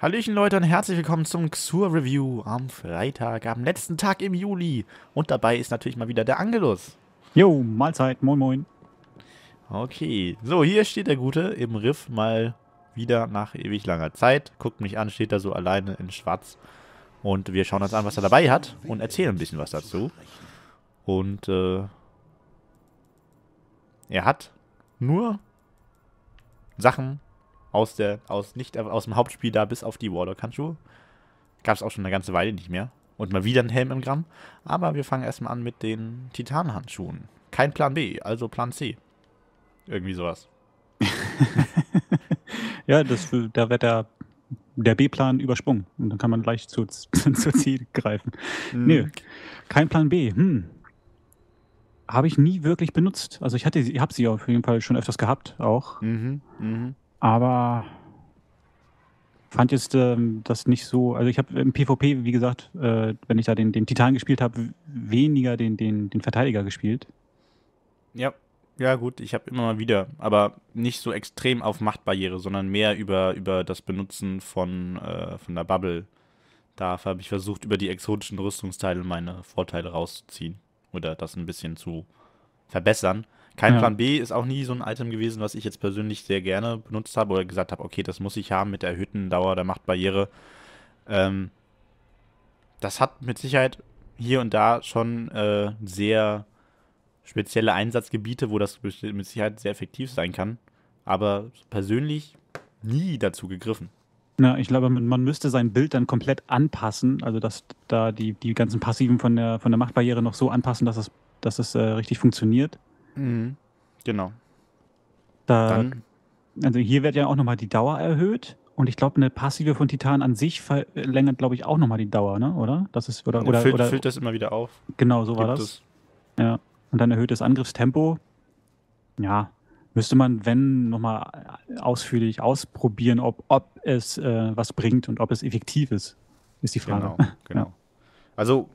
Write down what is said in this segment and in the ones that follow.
Hallöchen Leute und herzlich willkommen zum Xur Review am Freitag, am letzten Tag im Juli. Und dabei ist natürlich mal wieder der Angelus. Jo, Mahlzeit, moin moin. Okay, so hier steht der Gute im Riff mal wieder nach ewig langer Zeit. Guckt mich an, steht da so alleine in schwarz. Und wir schauen uns an, was er dabei hat und erzählen ein bisschen was dazu. Und äh, er hat nur Sachen aus, der, aus, nicht, aus dem Hauptspiel da bis auf die Warlock-Handschuhe. Gab es auch schon eine ganze Weile nicht mehr. Und mal wieder ein Helm im Gramm. Aber wir fangen erstmal an mit den Titanhandschuhen. Kein Plan B, also Plan C. Irgendwie sowas. ja, das, da wird der, der B-Plan übersprungen. Und dann kann man leicht zu, zu Ziel greifen. Mhm. Nö, kein Plan B. Hm. Habe ich nie wirklich benutzt. Also ich hatte, habe sie auf jeden Fall schon öfters gehabt auch. Mhm, mhm aber fand jetzt ähm, das nicht so. Also ich habe im PvP, wie gesagt, äh, wenn ich da den, den Titan gespielt habe, weniger den, den, den Verteidiger gespielt. Ja, ja gut, ich habe immer mal wieder, aber nicht so extrem auf Machtbarriere, sondern mehr über, über das Benutzen von, äh, von der Bubble. Da habe ich versucht, über die exotischen Rüstungsteile meine Vorteile rauszuziehen oder das ein bisschen zu verbessern. Kein ja. Plan B ist auch nie so ein Item gewesen, was ich jetzt persönlich sehr gerne benutzt habe oder gesagt habe, okay, das muss ich haben mit der erhöhten Dauer der Machtbarriere. Ähm, das hat mit Sicherheit hier und da schon äh, sehr spezielle Einsatzgebiete, wo das mit Sicherheit sehr effektiv sein kann. Aber persönlich nie dazu gegriffen. Na, ich glaube, man müsste sein Bild dann komplett anpassen, also dass da die, die ganzen Passiven von der, von der Machtbarriere noch so anpassen, dass es, dass es äh, richtig funktioniert. Mhm. Genau. Da, Dann. Also hier wird ja auch nochmal die Dauer erhöht. Und ich glaube, eine passive von Titan an sich verlängert, glaube ich, auch nochmal die Dauer, ne? oder? Das ist, oder, ja, oder, füllt, oder füllt das immer wieder auf. Genau, so war das. Es. Ja. Und dann erhöht das Angriffstempo. Ja, müsste man, wenn, nochmal ausführlich ausprobieren, ob, ob es äh, was bringt und ob es effektiv ist, ist die Frage. Genau, genau. ja. Also,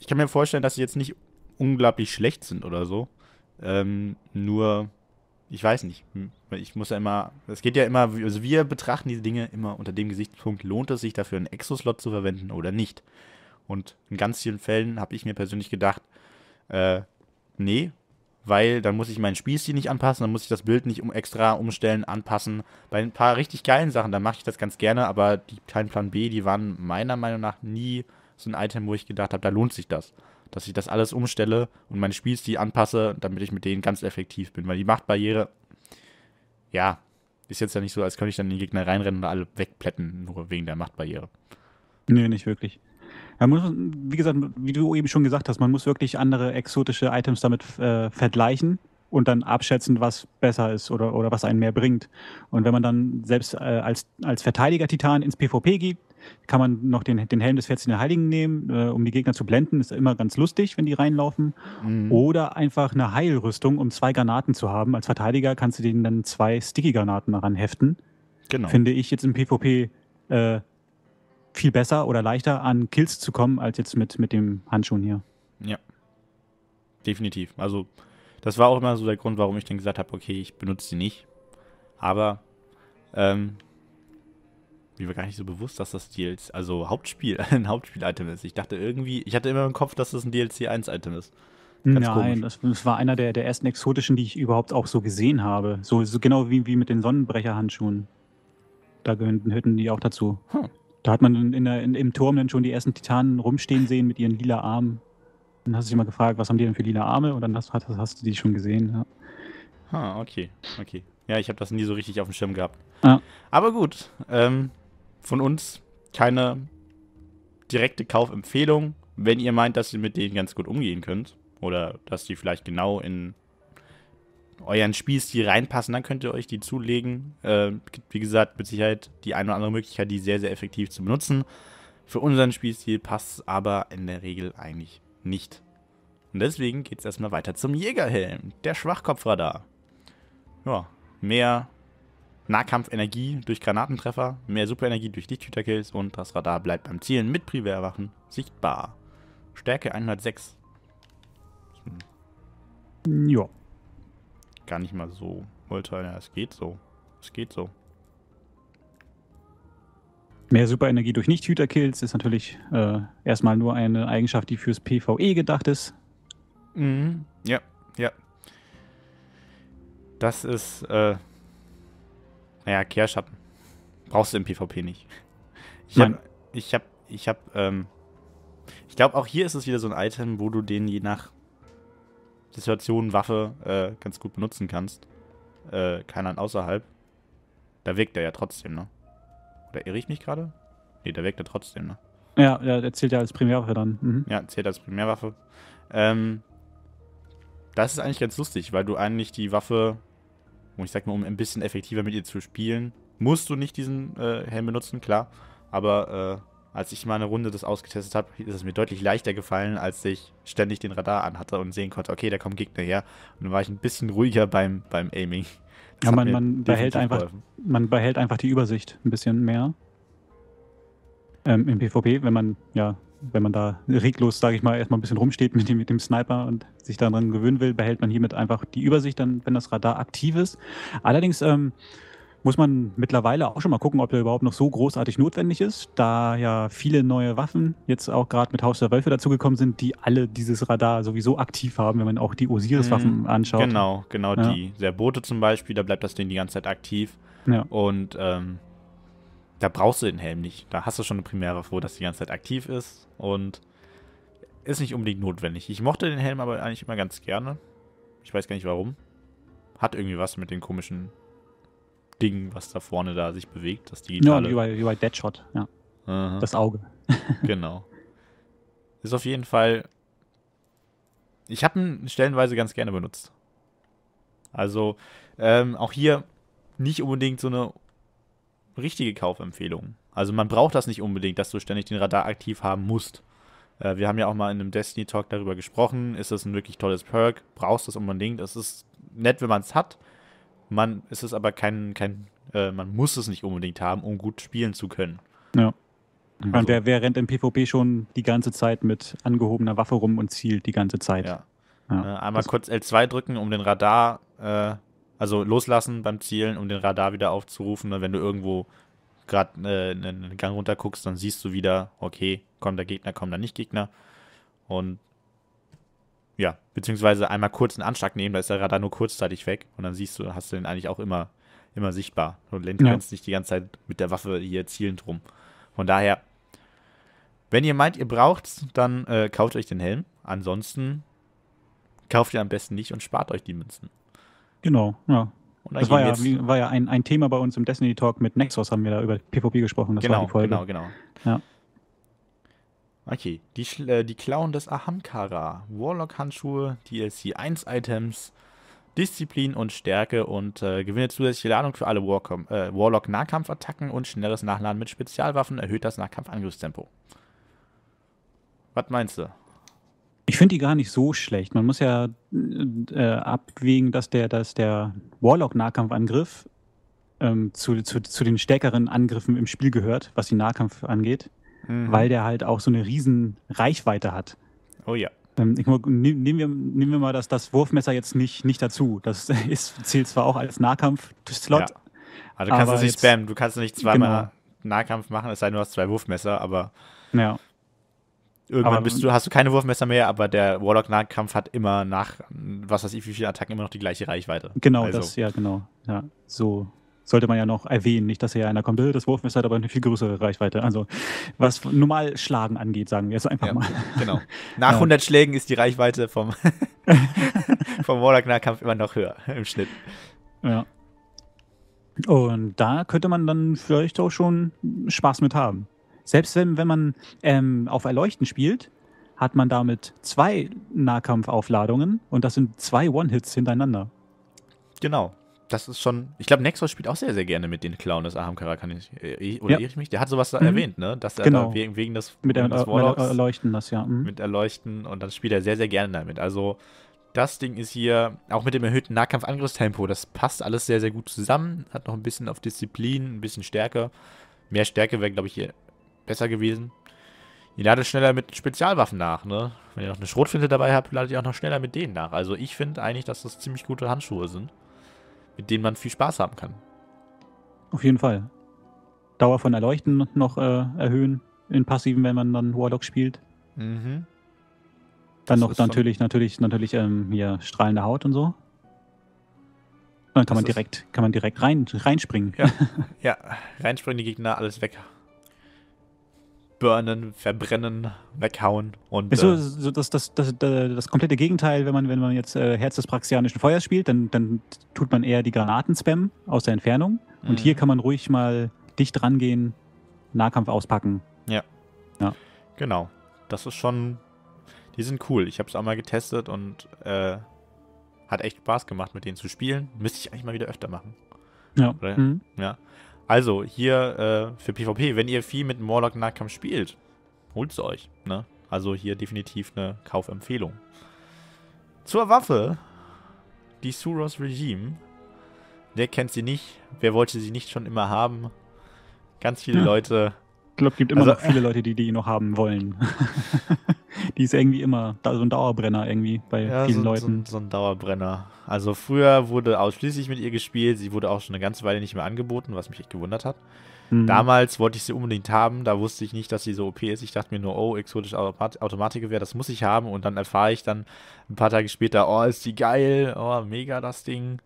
ich kann mir vorstellen, dass sie jetzt nicht unglaublich schlecht sind oder so. Ähm, nur, ich weiß nicht. Hm. Ich muss ja immer, es geht ja immer, also wir betrachten diese Dinge immer unter dem Gesichtspunkt, lohnt es sich dafür einen Exoslot zu verwenden oder nicht. Und in ganz vielen Fällen habe ich mir persönlich gedacht, äh, nee, weil dann muss ich meinen Spielstil nicht anpassen, dann muss ich das Bild nicht um extra umstellen, anpassen. Bei ein paar richtig geilen Sachen, da mache ich das ganz gerne, aber die kleinen Plan B, die waren meiner Meinung nach nie so ein Item, wo ich gedacht habe, da lohnt sich das dass ich das alles umstelle und meine Spielstil anpasse, damit ich mit denen ganz effektiv bin. Weil die Machtbarriere, ja, ist jetzt ja nicht so, als könnte ich dann in den Gegner reinrennen und alle wegplätten, nur wegen der Machtbarriere. Nö, nicht wirklich. Man muss, wie gesagt, wie du eben schon gesagt hast, man muss wirklich andere exotische Items damit äh, vergleichen und dann abschätzen, was besser ist oder, oder was einen mehr bringt. Und wenn man dann selbst äh, als, als Verteidiger-Titan ins PvP geht, kann man noch den, den Helm des 14. Heiligen nehmen, äh, um die Gegner zu blenden. Ist immer ganz lustig, wenn die reinlaufen. Mhm. Oder einfach eine Heilrüstung, um zwei Granaten zu haben. Als Verteidiger kannst du denen dann zwei Sticky-Granaten daran heften. Genau. Finde ich jetzt im PvP äh, viel besser oder leichter an Kills zu kommen, als jetzt mit, mit dem Handschuhen hier. Ja. Definitiv. Also, das war auch immer so der Grund, warum ich dann gesagt habe, okay, ich benutze die nicht. Aber ähm, mir war gar nicht so bewusst, dass das DLC, also Hauptspiel, ein Hauptspiel-Item ist. Ich dachte irgendwie, ich hatte immer im Kopf, dass das ein DLC 1-Item ist. Ganz Nein, das, das, war einer der, der ersten exotischen, die ich überhaupt auch so gesehen habe. So, so genau wie, wie mit den Sonnenbrecherhandschuhen. Da gehörten die auch dazu. Hm. Da hat man in der, in, im Turm dann schon die ersten Titanen rumstehen sehen mit ihren lila Armen. Dann hast du dich mal gefragt, was haben die denn für lila Arme? Und dann hast, hast, hast du die schon gesehen. Ja. Ah, okay, okay. Ja, ich habe das nie so richtig auf dem Schirm gehabt. Ja. Aber gut, ähm, von uns keine direkte Kaufempfehlung. Wenn ihr meint, dass ihr mit denen ganz gut umgehen könnt oder dass die vielleicht genau in euren Spielstil reinpassen, dann könnt ihr euch die zulegen. Äh, gibt, wie gesagt, mit Sicherheit die eine oder andere Möglichkeit, die sehr, sehr effektiv zu benutzen. Für unseren Spielstil passt es aber in der Regel eigentlich nicht. Und deswegen geht es erstmal weiter zum Jägerhelm, der Schwachkopfradar. Ja, mehr Nahkampfenergie durch Granatentreffer, mehr Superenergie durch Lichthüterkills und das Radar bleibt beim Zielen mit Privärwachen sichtbar. Stärke 106. Hm. Ja. Gar nicht mal so. Wollte, ja, es geht so. Es geht so. Mehr Superenergie durch nicht ist natürlich äh, erstmal nur eine Eigenschaft, die fürs PvE gedacht ist. Mhm. Ja, ja. Das ist, äh, naja, Kehrschatten. Brauchst du im PvP nicht. Ich hab, ich hab, ich hab, ähm, ich glaube auch hier ist es wieder so ein Item, wo du den je nach Situation, Waffe äh, ganz gut benutzen kannst. Äh, keiner außerhalb. Da wirkt er ja trotzdem, ne? Oder irre ich mich gerade? Ne, da wirkt er trotzdem, ne? Ja, ja, der zählt ja als Primärwaffe dann. Mhm. Ja, zählt als Primärwaffe. Ähm, das ist eigentlich ganz lustig, weil du eigentlich die Waffe und ich sag mal, um ein bisschen effektiver mit ihr zu spielen, musst du nicht diesen äh, Helm benutzen, klar. Aber äh, als ich mal eine Runde das ausgetestet habe, ist es mir deutlich leichter gefallen, als ich ständig den Radar anhatte und sehen konnte, okay, da kommen Gegner her. Und dann war ich ein bisschen ruhiger beim, beim Aiming. Das ja, man, man, behält einfach, man behält einfach die Übersicht ein bisschen mehr. Ähm, Im PvP, wenn man ja wenn man da reglos, sage ich mal, erstmal ein bisschen rumsteht mit dem, mit dem Sniper und sich daran gewöhnen will, behält man hiermit einfach die Übersicht, dann, wenn das Radar aktiv ist. Allerdings ähm, muss man mittlerweile auch schon mal gucken, ob der überhaupt noch so großartig notwendig ist, da ja viele neue Waffen jetzt auch gerade mit Haus der Wölfe dazugekommen sind, die alle dieses Radar sowieso aktiv haben, wenn man auch die Osiris-Waffen mhm. anschaut. Genau, genau ja. die. Der Bote zum Beispiel, da bleibt das Ding die ganze Zeit aktiv. Ja. Und ähm, da brauchst du den Helm nicht. Da hast du schon eine Primärwaffe, dass die ganze Zeit aktiv ist und ist nicht unbedingt notwendig. Ich mochte den Helm aber eigentlich immer ganz gerne. Ich weiß gar nicht warum. Hat irgendwie was mit den komischen Dingen, was da vorne da sich bewegt, das digitale. Ja, wie bei Deadshot, ja. Aha. Das Auge. genau. Ist auf jeden Fall. Ich habe ihn stellenweise ganz gerne benutzt. Also ähm, auch hier nicht unbedingt so eine richtige Kaufempfehlung. Also man braucht das nicht unbedingt, dass du ständig den Radar aktiv haben musst. Äh, wir haben ja auch mal in einem Destiny-Talk darüber gesprochen. Ist das ein wirklich tolles Perk? Brauchst du das unbedingt? Es ist nett, wenn man es hat. Man ist es aber kein, kein äh, man muss es nicht unbedingt haben, um gut spielen zu können. Ja. Also. Und wer, wer rennt im PvP schon die ganze Zeit mit angehobener Waffe rum und zielt die ganze Zeit? Ja. ja. Äh, einmal das also kurz L2 drücken, um den Radar äh, also loslassen beim Zielen, um den Radar wieder aufzurufen. Ne? Wenn du irgendwo gerade äh, einen Gang runter guckst, dann siehst du wieder, okay, kommt der Gegner, kommt da nicht Gegner. Und ja, beziehungsweise einmal kurz einen Anschlag nehmen, da ist der Radar nur kurzzeitig weg und dann siehst du, hast du den eigentlich auch immer, immer sichtbar und rennst ja. nicht die ganze Zeit mit der Waffe hier zielend rum. Von daher, wenn ihr meint, ihr braucht's, dann äh, kauft euch den Helm. Ansonsten kauft ihr am besten nicht und spart euch die Münzen. Genau, ja. das war ja, war ja ein, ein Thema bei uns im Destiny Talk mit Nexus, haben wir da über PvP gesprochen. Das genau, war die genau, Folge. genau, genau. Ja. Okay, die, äh, die Klauen des Ahamkara, Warlock-Handschuhe, DLC 1-Items, Disziplin und Stärke und äh, gewinnt zusätzliche Ladung für alle äh, Warlock-Nahkampfattacken und schnelles Nachladen mit Spezialwaffen, erhöht das Nahkampfangriffstempo. Was meinst du? Ich finde die gar nicht so schlecht. Man muss ja äh, abwägen, dass der, dass der Warlock-Nahkampfangriff ähm, zu, zu, zu den stärkeren Angriffen im Spiel gehört, was den Nahkampf angeht, mhm. weil der halt auch so eine riesen Reichweite hat. Oh ja. Ähm, ich, nehmen, wir, nehmen wir mal das, das Wurfmesser jetzt nicht, nicht dazu. Das ist, zählt zwar auch als Nahkampf-Slot. Ja. Also du kannst es nicht spammen, du kannst nicht zweimal genau. Nahkampf machen, es sei denn, du hast zwei Wurfmesser, aber. Ja. Irgendwann aber, bist du, hast du keine Wurfmesser mehr, aber der Warlock-Nahkampf hat immer nach, was weiß ich, wie viele Attacken immer noch die gleiche Reichweite. Genau, also. das, ja, genau. Ja, so sollte man ja noch erwähnen. Nicht, dass hier einer kommt, äh, das Wurfmesser hat aber eine viel größere Reichweite. Also, was normal Schlagen angeht, sagen wir es einfach ja, mal. Genau. Nach ja. 100 Schlägen ist die Reichweite vom, vom Warlock-Nahkampf immer noch höher im Schnitt. Ja. Und da könnte man dann vielleicht auch schon Spaß mit haben. Selbst wenn, wenn man ähm, auf Erleuchten spielt, hat man damit zwei Nahkampfaufladungen und das sind zwei One-Hits hintereinander. Genau. Das ist schon. Ich glaube, Nexus spielt auch sehr, sehr gerne mit den Clown des Aham ich Oder ja. irre ich mich? Der hat sowas mhm. erwähnt, ne? Dass er genau. da wegen, wegen des, mit wegen des Warlocks, mit Erleuchten das, ja. Mhm. Mit Erleuchten und dann spielt er sehr, sehr gerne damit. Also, das Ding ist hier, auch mit dem erhöhten Nahkampfangriffstempo, das passt alles sehr, sehr gut zusammen. Hat noch ein bisschen auf Disziplin, ein bisschen Stärke. Mehr Stärke wäre, glaube ich, hier besser gewesen. Ihr ladet schneller mit Spezialwaffen nach, ne? Wenn ihr noch eine Schrotflinte dabei habt, ladet ihr auch noch schneller mit denen nach. Also ich finde eigentlich, dass das ziemlich gute Handschuhe sind, mit denen man viel Spaß haben kann. Auf jeden Fall. Dauer von Erleuchten noch äh, erhöhen in Passiven, wenn man dann Warlock spielt. Mhm. Dann das noch natürlich, natürlich, natürlich ähm, hier strahlende Haut und so. Dann kann das man direkt, kann man direkt rein, reinspringen. Ja. ja, reinspringen, die Gegner alles weg burnen, verbrennen, weghauen und. Äh, so, so das, das, das, äh, das, komplette Gegenteil, wenn man, wenn man jetzt äh, Herz des Praxianischen Feuers spielt, dann, dann tut man eher die Granaten spammen aus der Entfernung. Und mhm. hier kann man ruhig mal dicht rangehen, Nahkampf auspacken. Ja. ja. Genau. Das ist schon. Die sind cool. Ich habe es auch mal getestet und äh, hat echt Spaß gemacht, mit denen zu spielen. Müsste ich eigentlich mal wieder öfter machen. Ja. Mhm. Ja. Also, hier äh, für PvP, wenn ihr viel mit Morlock-Nahkampf spielt, holt holt's euch, ne? Also hier definitiv eine Kaufempfehlung. Zur Waffe, die Suros Regime. Der kennt sie nicht. Wer wollte sie nicht schon immer haben? Ganz viele ja. Hm. Leute glaube, es gibt immer also, noch viele Leute, die die noch haben wollen. die ist irgendwie immer so ein Dauerbrenner irgendwie bei ja, vielen so, Leuten. So, so, ein Dauerbrenner. Also früher wurde ausschließlich mit ihr gespielt. Sie wurde auch schon eine ganze Weile nicht mehr angeboten, was mich echt gewundert hat. Mhm. Damals wollte ich sie unbedingt haben. Da wusste ich nicht, dass sie so OP ist. Ich dachte mir nur, oh, exotisch Automatikgewehr, das muss ich haben. Und dann erfahre ich dann ein paar Tage später, oh, ist die geil, oh, mega das Ding.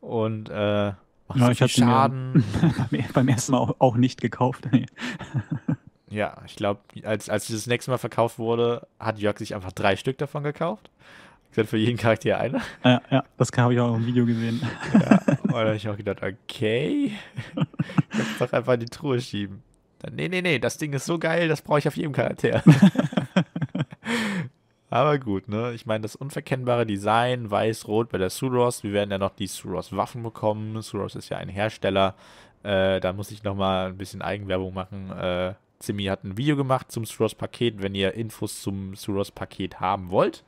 Und äh, ja, ich hatte Schaden. Mir beim ersten Mal auch nicht gekauft. Nee. ja, ich glaube, als, als das nächste Mal verkauft wurde, hat Jörg sich einfach drei Stück davon gekauft. Ich gesagt, für jeden Charakter eine. Ja, ja das habe ich auch im Video gesehen. ja, da habe ich auch gedacht, okay, ich kann es doch einfach in die Truhe schieben. Dann, nee, nee, nee, das Ding ist so geil, das brauche ich auf jedem Charakter. Aber gut, ne? Ich meine, das unverkennbare Design, weiß-rot bei der Suros. Wir werden ja noch die Suros-Waffen bekommen. Suros ist ja ein Hersteller. Äh, da muss ich nochmal ein bisschen Eigenwerbung machen. Äh, Zimmy hat ein Video gemacht zum Suros-Paket, wenn ihr Infos zum Suros-Paket haben wollt.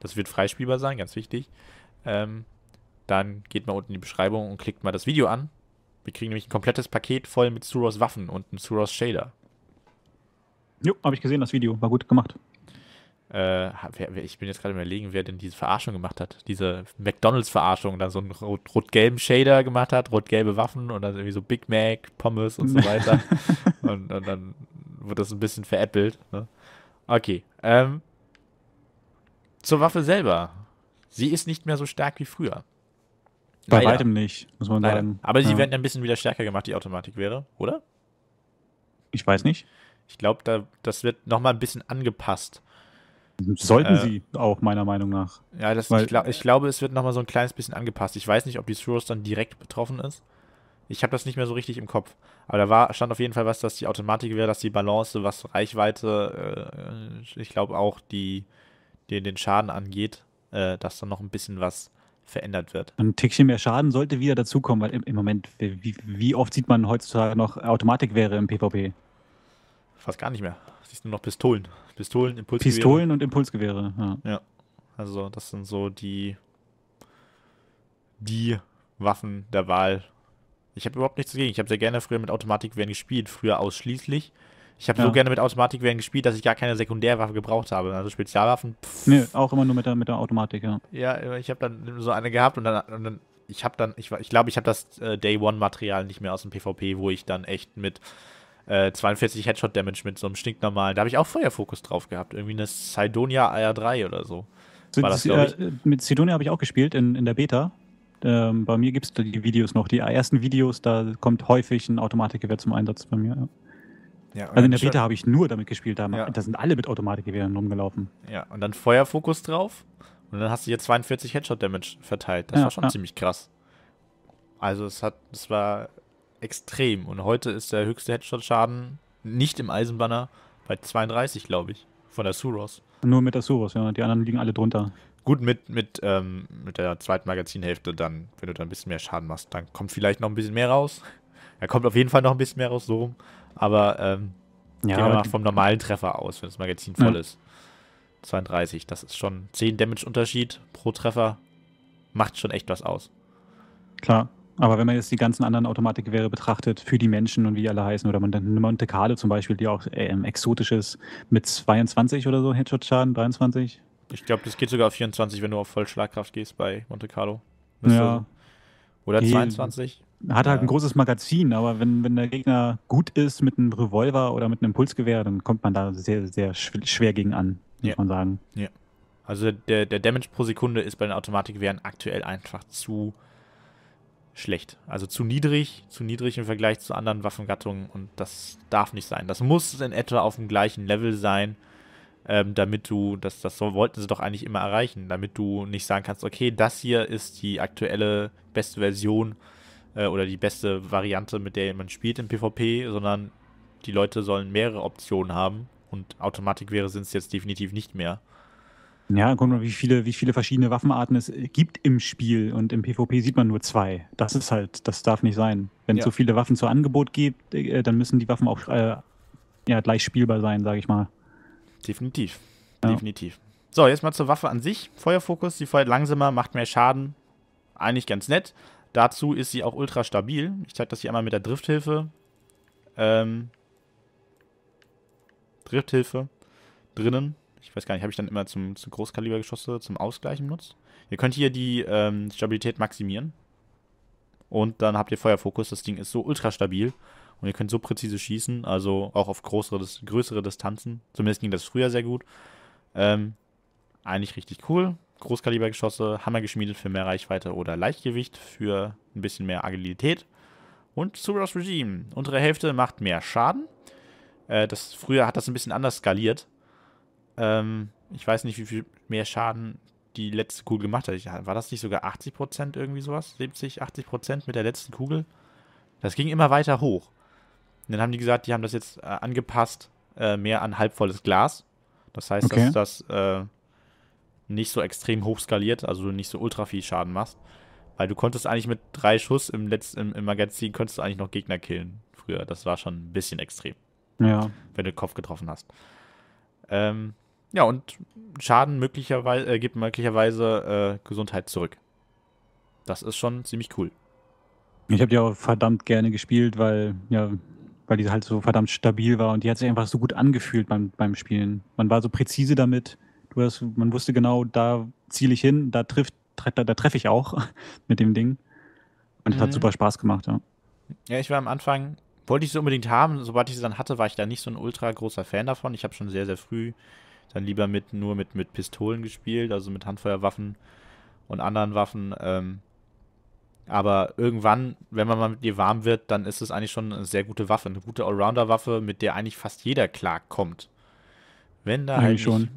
Das wird freispielbar sein, ganz wichtig. Ähm, dann geht mal unten in die Beschreibung und klickt mal das Video an. Wir kriegen nämlich ein komplettes Paket voll mit Suros Waffen und einem Suros Shader. Jo, habe ich gesehen, das Video. War gut gemacht. Äh, ich bin jetzt gerade überlegen, wer denn diese Verarschung gemacht hat. Diese McDonalds-Verarschung, da so einen rot-gelben -Rot Shader gemacht hat, rot-gelbe Waffen und dann irgendwie so Big Mac, Pommes und so weiter. und, und, dann wird das ein bisschen veräppelt. Ne? Okay. Ähm, zur Waffe selber. Sie ist nicht mehr so stark wie früher. Bei Leider. weitem nicht, muss man Leider. sagen. Aber ja. sie werden ein bisschen wieder stärker gemacht, die Automatik wäre, oder? Ich weiß nicht. Ich glaube, da, das wird nochmal ein bisschen angepasst. Sollten äh, sie auch, meiner Meinung nach. Ja, das, Weil, ich, glaub, ich, glaube, es wird nochmal so ein kleines bisschen angepasst. Ich weiß nicht, ob die Suros dann direkt betroffen ist. Ich habe das nicht mehr so richtig im Kopf. Aber da war, stand auf jeden Fall was, dass die Automatik wäre, dass die Balance, was Reichweite, äh, ich glaube auch die, die, den Schaden angeht, äh, dass dann noch ein bisschen was verändert wird. Ein Tickchen mehr Schaden sollte wieder dazukommen, weil im, im Moment, wie, wie, oft sieht man heutzutage noch Automatik wäre im PvP? Fast gar nicht mehr eigentlich nur noch Pistolen. Pistolen, Impulsgewehre. Pistolen und Impulsgewehre, ja. ja. Also, das sind so die, die Waffen der Wahl. Ich habe überhaupt nichts dagegen. Ich habe sehr gerne früher mit Automatikwehren gespielt, früher ausschließlich. Ich habe ja. so gerne mit Automatikwehren gespielt, dass ich gar keine Sekundärwaffe gebraucht habe. Also Spezialwaffen. Pff. Nee, auch immer nur mit der, mit der Automatik, ja. Ja, ich habe dann so eine gehabt und dann, und dann ich habe dann, ich glaube, ich, glaub, ich habe das äh, Day One Material nicht mehr aus dem PvP, wo ich dann echt mit äh, 42 Headshot Damage mit so einem stinknormalen. Da habe ich auch Feuerfokus drauf gehabt. Irgendwie eine Sidonia AR3 oder so. War das, ich. Äh, mit Sidonia habe ich auch gespielt in, in der Beta. Ähm, bei mir gibt es die Videos noch. Die ersten Videos, da kommt häufig ein Automatikgewehr zum Einsatz bei mir. Ja. Ja, also in der Beta habe ich nur damit gespielt. Da, ja. da sind alle mit Automatikgewehren rumgelaufen. Ja, und dann Feuerfokus drauf. Und dann hast du hier 42 Headshot-Damage verteilt. Das war schon ziemlich krass. Also es hat, es war extrem. Und heute ist der höchste Headshot-Schaden nicht im Eisenbanner bei 32, glaube ich, von der Suros. Nur mit der Suros, ja. Die anderen liegen alle drunter. Gut, mit, mit, ähm, mit der zweiten Magazinhälfte dann, wenn du da ein bisschen mehr Schaden machst, dann kommt vielleicht noch ein bisschen mehr raus. Er kommt auf jeden Fall noch ein bisschen mehr raus, so rum. Aber ähm, ja, gehen wir mal vom normalen Treffer aus, wenn das Magazin voll ja. ist. 32, das ist schon 10 Damage-Unterschied pro Treffer. Macht schon echt was aus. Klar. Aber wenn man jetzt die ganzen anderen Automatikgewehre betrachtet, für die Menschen und wie die alle heißen, oder Monte Carlo zum Beispiel, die auch äh, ähm, exotisch ist, mit 22 oder so Headshot-Schaden, 23? Ich glaube, das geht sogar auf 24, wenn du auf Vollschlagkraft gehst bei Monte Carlo. Bist ja. Oder die 22? Hat halt ja. ein großes Magazin, aber wenn, wenn der Gegner gut ist mit einem Revolver oder mit einem Impulsgewehr, dann kommt man da sehr, sehr schwer gegen an, muss yeah. man sagen. Ja. Yeah. Also der, der Damage pro Sekunde ist bei den Automatikgewehren aktuell einfach zu schlecht. Also zu niedrig, zu niedrig im Vergleich zu anderen Waffengattungen und das darf nicht sein. Das muss in etwa auf dem gleichen Level sein, ähm, damit du, das, das so, wollten sie doch eigentlich immer erreichen, damit du nicht sagen kannst, okay, das hier ist die aktuelle beste Version äh, oder die beste Variante, mit der man spielt im PvP, sondern die Leute sollen mehrere Optionen haben und Automatik wäre sind es jetzt definitiv nicht mehr. Ja, guck mal, wie viele, wie viele verschiedene Waffenarten es gibt im Spiel und im PvP sieht man nur zwei. Das ist halt, das darf nicht sein. Wenn ja. so viele Waffen zu Angebot gibt, äh, dann müssen die Waffen auch äh, ja, gleich spielbar sein, sage ich mal. Definitiv. Ja. Definitiv. So, jetzt mal zur Waffe an sich. Feuerfokus, sie feuert langsamer, macht mehr Schaden. Eigentlich ganz nett. Dazu ist sie auch ultra stabil. Ich zeige das hier einmal mit der Drifthilfe. Ähm, Drifthilfe drinnen ich weiß gar nicht, habe ich dann immer zum, zum Großkalibergeschosse zum Ausgleichen benutzt? Ihr könnt hier die ähm, Stabilität maximieren. Und dann habt ihr Feuerfokus. Das Ding ist so ultra stabil. Und ihr könnt so präzise schießen, also auch auf größere, größere Distanzen. Zumindest ging das früher sehr gut. Ähm, eigentlich richtig cool. Großkalibergeschosse, Hammer geschmiedet für mehr Reichweite oder Leichtgewicht für ein bisschen mehr Agilität. Und Suros Regime. Untere Hälfte macht mehr Schaden. Äh, das, früher hat das ein bisschen anders skaliert. Ähm, ich weiß nicht, wie viel mehr Schaden die letzte Kugel gemacht hat. War das nicht sogar 80% irgendwie sowas? 70, 80% mit der letzten Kugel? Das ging immer weiter hoch. Und dann haben die gesagt, die haben das jetzt äh, angepasst, äh, mehr an halbvolles Glas. Das heißt, okay. dass das äh, nicht so extrem hoch skaliert, also nicht so ultra viel Schaden machst. Weil du konntest eigentlich mit drei Schuss im letzten im, im Magazin konntest du eigentlich noch Gegner killen früher. Das war schon ein bisschen extrem. Ja. Wenn du den Kopf getroffen hast. Ähm, ja, und Schaden möglicherweise, äh, gibt möglicherweise äh, Gesundheit zurück. Das ist schon ziemlich cool. Ich habe die auch verdammt gerne gespielt, weil, ja, weil die halt so verdammt stabil war und die hat sich einfach so gut angefühlt beim, beim Spielen. Man war so präzise damit. Du hast, man wusste genau, da ziele ich hin, da trifft, da, da treffe ich auch mit dem Ding. Und es mhm. hat super Spaß gemacht, ja. Ja, ich war am Anfang, wollte ich sie unbedingt haben. Sobald ich sie dann hatte, war ich da nicht so ein ultra großer Fan davon. Ich habe schon sehr, sehr früh dann lieber mit nur mit, mit Pistolen gespielt, also mit Handfeuerwaffen und anderen Waffen. Ähm, aber irgendwann, wenn man mal mit ihr warm wird, dann ist es eigentlich schon eine sehr gute Waffe, eine gute Allrounder-Waffe, mit der eigentlich fast jeder klarkommt. Wenn da eigentlich schon.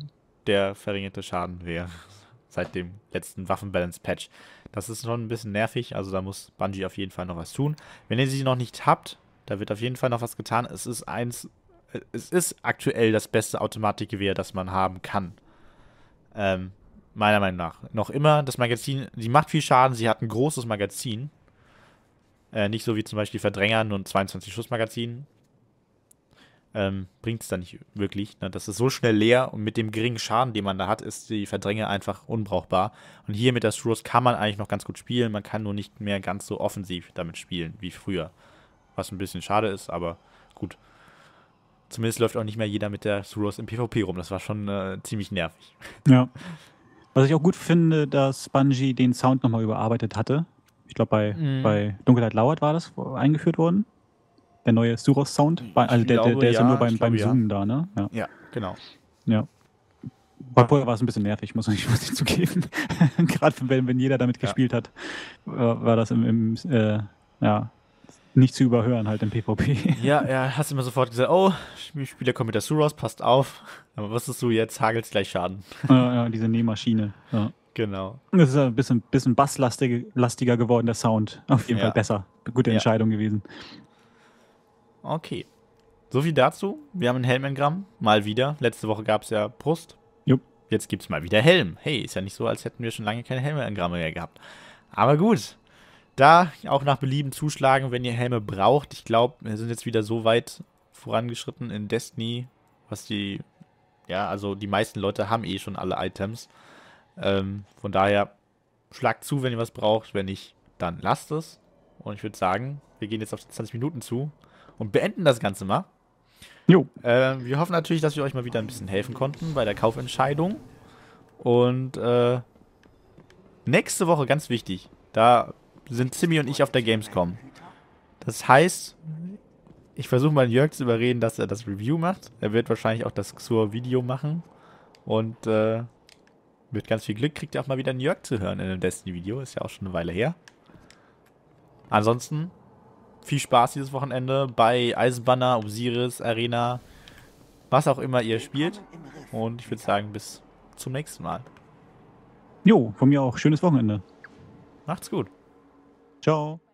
der verringerte Schaden wäre seit dem letzten Waffenbalance-Patch. Das ist schon ein bisschen nervig, also da muss Bungie auf jeden Fall noch was tun. Wenn ihr sie noch nicht habt, da wird auf jeden Fall noch was getan. Es ist eins es ist aktuell das beste Automatikgewehr, das man haben kann. Ähm, meiner Meinung nach. Noch immer, das Magazin, sie macht viel Schaden, sie hat ein großes Magazin. Äh, nicht so wie zum Beispiel Verdrängern und 22 Schuss Magazin. Ähm, Bringt es da nicht wirklich. Ne? Das ist so schnell leer und mit dem geringen Schaden, den man da hat, ist die Verdränge einfach unbrauchbar. Und hier mit der Struos kann man eigentlich noch ganz gut spielen. Man kann nur nicht mehr ganz so offensiv damit spielen wie früher. Was ein bisschen schade ist, aber gut zumindest läuft auch nicht mehr jeder mit der Suros im PvP rum. Das war schon äh, ziemlich nervig. Ja. Was ich auch gut finde, dass Bungie den Sound nochmal überarbeitet hatte. Ich glaube, bei, mhm. bei Dunkelheit lauert war das eingeführt worden. Der neue Suros-Sound. Also der, der, der ist ja nur beim, beim Zoomen ja. da, ne? Ja, ja genau. Ja. Bei vorher war es ein bisschen nervig, muss ich, muss ich zugeben. Gerade wenn, wenn jeder damit gespielt hat, äh, war das im, im äh, ja, nicht zu überhören halt im PvP. Ja, ja, hast immer sofort gesagt, oh, Spieler kommt mit der Suros, passt auf. Aber was ist so jetzt? Hagelst gleich Schaden. Ja, ja diese Nähmaschine. Ja. Genau. Das ist ein bisschen, bisschen basslastiger geworden, der Sound. Auf jeden ja. Fall besser. Gute Entscheidung gewesen. Okay. So viel dazu. Wir haben ein Helmengramm. Mal wieder. Letzte Woche gab es ja Brust. Jupp. Jetzt gibt es mal wieder Helm. Hey, ist ja nicht so, als hätten wir schon lange keine Helmengramme mehr gehabt. Aber gut, da auch nach Belieben zuschlagen, wenn ihr Helme braucht. Ich glaube, wir sind jetzt wieder so weit vorangeschritten in Destiny, was die, ja, also die meisten Leute haben eh schon alle Items. Ähm, von daher, schlagt zu, wenn ihr was braucht. Wenn nicht, dann lasst es. Und ich würde sagen, wir gehen jetzt auf 20 Minuten zu und beenden das Ganze mal. Jo. Ähm, wir hoffen natürlich, dass wir euch mal wieder ein bisschen helfen konnten bei der Kaufentscheidung. Und äh, nächste Woche, ganz wichtig, da sind Simi und ich auf der Gamescom. Das heißt, ich versuche mal Jörg zu überreden, dass er das Review macht. Er wird wahrscheinlich auch das Xur-Video machen. Und äh, mit ganz viel Glück kriegt er auch mal wieder einen Jörg zu hören in einem Destiny-Video. Ist ja auch schon eine Weile her. Ansonsten viel Spaß dieses Wochenende bei Eisenbanner, Osiris, Arena, was auch immer ihr spielt. Und ich würde sagen, bis zum nächsten Mal. Jo, von mir auch. Schönes Wochenende. Macht's gut. Ciao